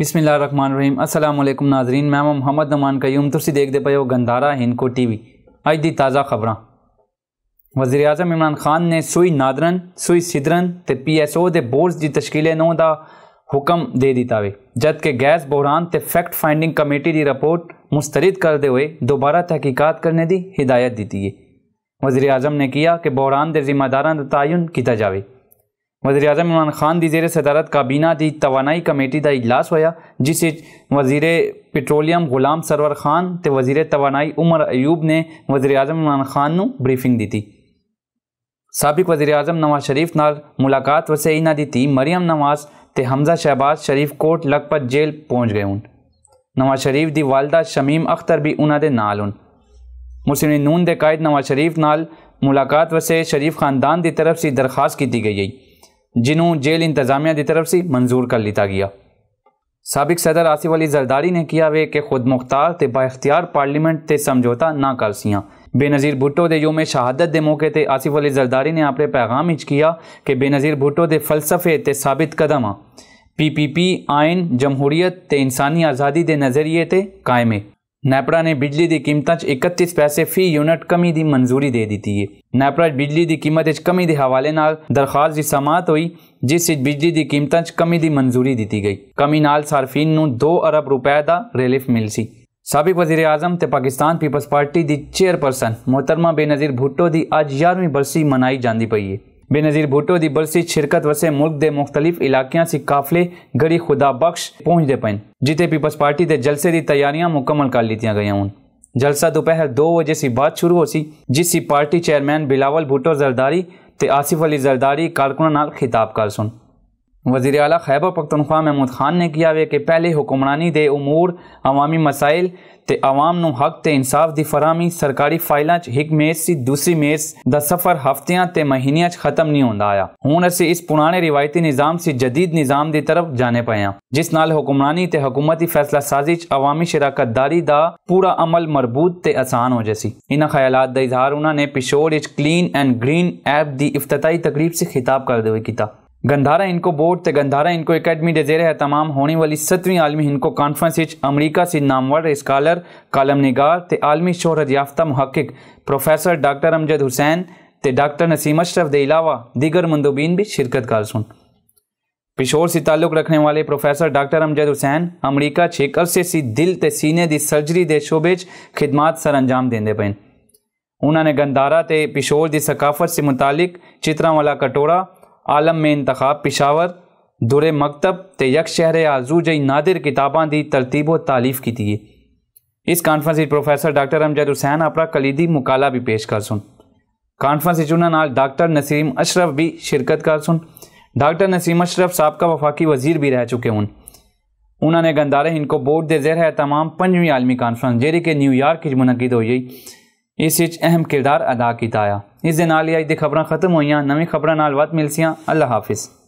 بسم اللہ الرحمن الرحیم السلام علیکم ناظرین میں محمد نمان قیوم ترسی دیکھ دے پی ہو گندھارا ہینکو ٹی وی اج دی تازہ خبراں وزیر اعظم عمران خان نے سوئی نادرن سوئی سدرن تے پی ایس او دے بورڈز دی تشکیل نو دا حکم دے جد کہ گیس بحران تے فیکٹ فائنڈنگ کمیٹی دی رپورٹ مسترد دے ہوئے دوبارہ تحقیقات کرنے دی ہدایت دیتی ہے وزیر اعظم نے کیا کہ بحران ذمہ داران تعین کیتا جاوے وزیر اعظم عمران خان دی زیر صدارت کابینہ دی توانائی کمیٹی دا اجلاس ہویا جس وزیر پیٹرولیم غلام سرور خان تے وزیر توانائی عمر ایوب نے وزیر اعظم عمران خان نو بریفنگ دیتی سابق وزیر اعظم نواز شریف نال ملاقات وسے تھی مریم نواز تے حمزہ شہباز شریف کوٹ لکھپت جیل پہنچ گئے ہون نواز شریف دی والدہ شمیم اختر بھی انہ دے نال ہون مسلم نون دے قائد نواز شریف نال ملاقات وسے شریف خاندان دی طرف سے درخواست کی گئی ہے جنہوں جیل انتظامیہ دی طرف سے منظور کر لیتا گیا سابق صدر آصف علی زرداری نے کیا کہ خود مختار تے با اختیار پارلیمنٹ تے سمجھوتا نہ کر سیاں بے نظیر بھٹو دے یوم شہادت دے موقع تے آصف علی زرداری نے اپنے پیغام اچ کیا کہ بے نظیر بھٹو دے فلسفے تے ثابت قدم پی پی پی آئین جمہوریت تے انسانی آزادی دے نظریے تے قائم ہے ਨੈਪਰਾ ਨੇ ਬਿਜਲੀ ਦੀ ਕੀਮਤਾਂ 'ਚ 31 ਪੈਸੇ ਫੀ ਯੂਨਿਟ ਕਮੀ ਦੀ ਮਨਜ਼ੂਰੀ ਦੇ ਦਿੱਤੀ ਹੈ ਨੈਪਰਾ ਬਿਜਲੀ ਦੀ ਕੀਮਤ 'ਚ ਕਮੀ ਦੇ ਹਵਾਲੇ ਨਾਲ ਦਰਖਾਸਤ ਦੀ ਸਮਾਤ ਹੋਈ ਜਿਸ 'ਚ ਬਿਜਲੀ ਦੀ ਕੀਮਤਾਂ 'ਚ ਕਮੀ ਦੀ ਮਨਜ਼ੂਰੀ ਦਿੱਤੀ ਗਈ ਕਮੀ ਨਾਲ ਸਾਰਫੀਨ ਨੂੰ 2 ਅਰਬ ਰੁਪਏ ਦਾ ਰਿਲੀਫ ਮਿਲ ਸੀ ਸਾਬਕ ਵਜ਼ੀਰ ਆਜ਼ਮ ਤੇ ਪਾਕਿਸਤਾਨ ਪੀਪਲਸ ਪਾਰਟੀ ਦੀ ਚੇਅਰਪਰਸਨ ਮੁਹਤਰਮਾ ਬੇਨਜ਼ੀਰ ਭੁੱਟੋ ਦੀ ਅੱਜ 11ਵੀਂ ਬਰਸੀ ਮਨਾਈ ਜਾਂਦੀ ਪਈ ਹੈ بے نظیر بھوٹو دی برسی شرکت وسے ملک دے مختلف علاقیاں سی کافلے گڑی خدا بخش پہنچ دے پین جیتے پیپلز پارٹی دے جلسے دی تیاریاں مکمل کر لیتیاں گئیاں ہوں جلسہ دوپہر دو وجہ سی بات شروع ہو سی جس سی پارٹی چیئرمین بلاول بھٹو زرداری تے آصف علی زرداری کارکنوں خطاب کر سن وزیر اعلیٰ خیبر پختونخوا محمود خان نے کیا ہوئے کہ پہلے حکمرانی دے امور عوامی مسائل تے عوام نو حق تے انصاف دی فراہمی فائلاں فائلان ہک میز سی دوسری میز دا سفر ہفتیاں تے مہینیاں چ ختم نہیں ہوندا آیا ہن اسی اس پرانے روایتی نظام سے جدید نظام دی طرف جانے پئے ہاں جس نال حکمرانی تے حکومتی فیصلہ سازی چ عوامی شراکت داری دا پورا عمل مربوط تے آسان ہو جیسی انہاں خیالات دا اظہار انہاں نے پشور اچ کلین اینڈ گرین ایپ دی افتتاحی تقریب سے خطاب کردے ہوئے گندھارا انکو بورڈ تے گندھارا انکو اکیڈمی دے زیر ہے تمام ہونے والی ستویں عالمی انکو کانفرنس امریکہ سے نامور اسکالر کالم نگار تے عالمی شہرت یافتہ محقق پروفیسر ڈاکٹر امجد حسین تے ڈاکٹر نسیم اشرف دے علاوہ دیگر مندوبین بھی شرکت کر سن پشور سے تعلق رکھنے والے پروفیسر ڈاکٹر امجد حسین امریکہ چھ عرصے سی دل تے سینے دی سرجری دے شعبے خدمات سر انجام دے پے انہوں نے گندھارا تے پشور دی ثقافت سے متعلق چتراں والا کٹوڑا عالم میں انتخاب پشاور دور مکتب تے یک شہر آزو جی نادر کتاباں دی ترتیب و تعلیف کی اس کانفرنس میں پروفیسر ڈاکٹر امجید حسین اپنا کلیدی مکالا بھی پیش کر سن کانفرنس نال ڈاکٹر نسیم اشرف بھی شرکت کر سن ڈاکٹر نسیم اشرف سابقہ وفاقی وزیر بھی رہ چکے نے گندارے کو بورڈ دے زیر ہے تمام پنجویں عالمی کانفرنس جیری کہ نیو یارک منعقد ہوئی گئی اس اہم کردار ادا کیتا آیا اس دن آلی اِج دی خبران ختم ہوئی ہیں خبران آلوات مل سیاں اللہ حافظ